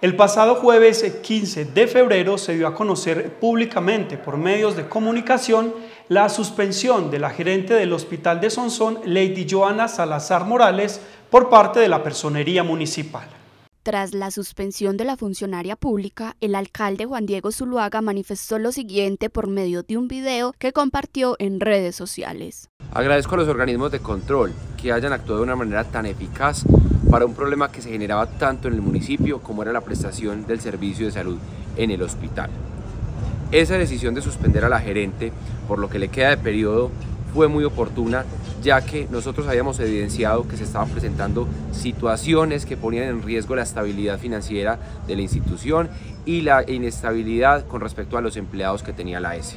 El pasado jueves 15 de febrero se dio a conocer públicamente por medios de comunicación la suspensión de la gerente del Hospital de Sonsón, Lady Joana Salazar Morales, por parte de la Personería Municipal. Tras la suspensión de la funcionaria pública, el alcalde Juan Diego Zuluaga manifestó lo siguiente por medio de un video que compartió en redes sociales. Agradezco a los organismos de control que hayan actuado de una manera tan eficaz para un problema que se generaba tanto en el municipio como era la prestación del servicio de salud en el hospital. Esa decisión de suspender a la gerente por lo que le queda de periodo fue muy oportuna ya que nosotros habíamos evidenciado que se estaban presentando situaciones que ponían en riesgo la estabilidad financiera de la institución y la inestabilidad con respecto a los empleados que tenía la S.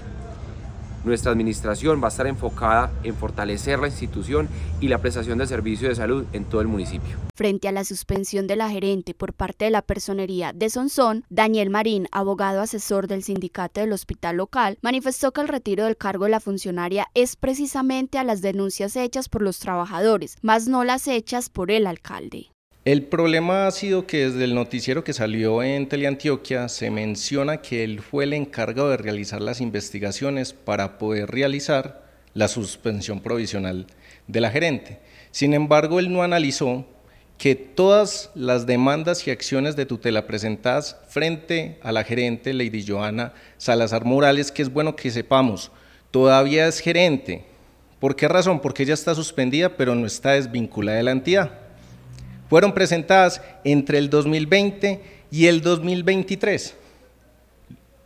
Nuestra administración va a estar enfocada en fortalecer la institución y la prestación de servicios de salud en todo el municipio. Frente a la suspensión de la gerente por parte de la personería de Sonson, Daniel Marín, abogado asesor del sindicato del hospital local, manifestó que el retiro del cargo de la funcionaria es precisamente a las denuncias hechas por los trabajadores, más no las hechas por el alcalde. El problema ha sido que desde el noticiero que salió en Teleantioquia se menciona que él fue el encargado de realizar las investigaciones para poder realizar la suspensión provisional de la gerente. Sin embargo, él no analizó que todas las demandas y acciones de tutela presentadas frente a la gerente Lady Joana Salazar Morales, que es bueno que sepamos, todavía es gerente. ¿Por qué razón? Porque ella está suspendida, pero no está desvinculada de la entidad fueron presentadas entre el 2020 y el 2023,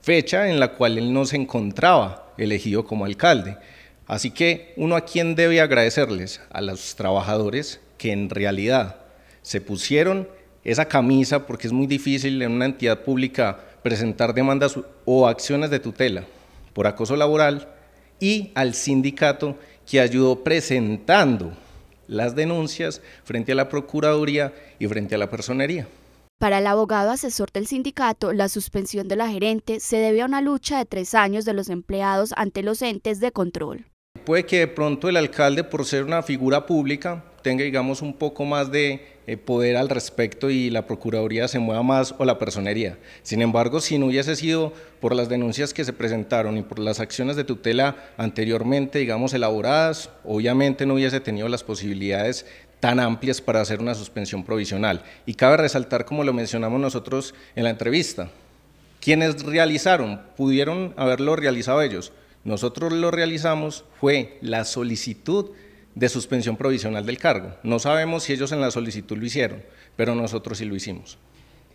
fecha en la cual él no se encontraba elegido como alcalde. Así que uno a quien debe agradecerles, a los trabajadores que en realidad se pusieron esa camisa, porque es muy difícil en una entidad pública presentar demandas o acciones de tutela por acoso laboral, y al sindicato que ayudó presentando las denuncias frente a la Procuraduría y frente a la Personería. Para el abogado asesor del sindicato, la suspensión de la gerente se debe a una lucha de tres años de los empleados ante los entes de control. Puede que de pronto el alcalde, por ser una figura pública, tenga, digamos, un poco más de eh, poder al respecto y la Procuraduría se mueva más o la personería. Sin embargo, si no hubiese sido por las denuncias que se presentaron y por las acciones de tutela anteriormente, digamos, elaboradas, obviamente no hubiese tenido las posibilidades tan amplias para hacer una suspensión provisional. Y cabe resaltar, como lo mencionamos nosotros en la entrevista, quienes realizaron, pudieron haberlo realizado ellos. Nosotros lo realizamos, fue la solicitud de suspensión provisional del cargo. No sabemos si ellos en la solicitud lo hicieron, pero nosotros sí lo hicimos.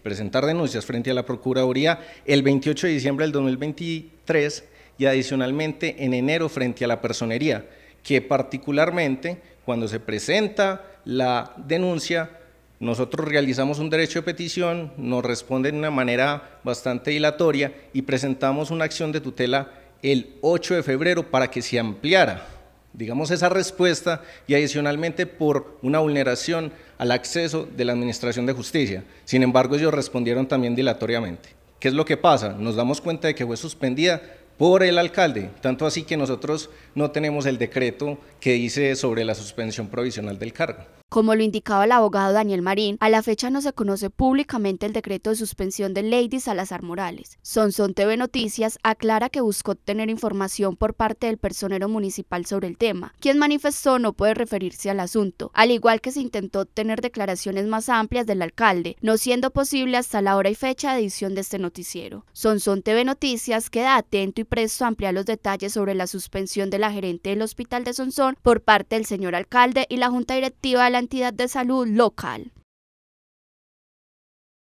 Presentar denuncias frente a la Procuraduría el 28 de diciembre del 2023 y adicionalmente en enero frente a la personería, que particularmente cuando se presenta la denuncia, nosotros realizamos un derecho de petición, nos responden de una manera bastante dilatoria y presentamos una acción de tutela el 8 de febrero para que se ampliara digamos, esa respuesta y adicionalmente por una vulneración al acceso de la Administración de Justicia. Sin embargo, ellos respondieron también dilatoriamente. ¿Qué es lo que pasa? Nos damos cuenta de que fue suspendida por el alcalde, tanto así que nosotros no tenemos el decreto que dice sobre la suspensión provisional del cargo. Como lo indicaba el abogado Daniel Marín, a la fecha no se conoce públicamente el decreto de suspensión de Lady Salazar Morales. Sonson TV Noticias aclara que buscó obtener información por parte del personero municipal sobre el tema. Quien manifestó no puede referirse al asunto, al igual que se intentó obtener declaraciones más amplias del alcalde, no siendo posible hasta la hora y fecha de edición de este noticiero. Sonson TV Noticias queda atento y presto a ampliar los detalles sobre la suspensión de la gerente del hospital de Sonson por parte del señor alcalde y la junta directiva de la entidad de salud local.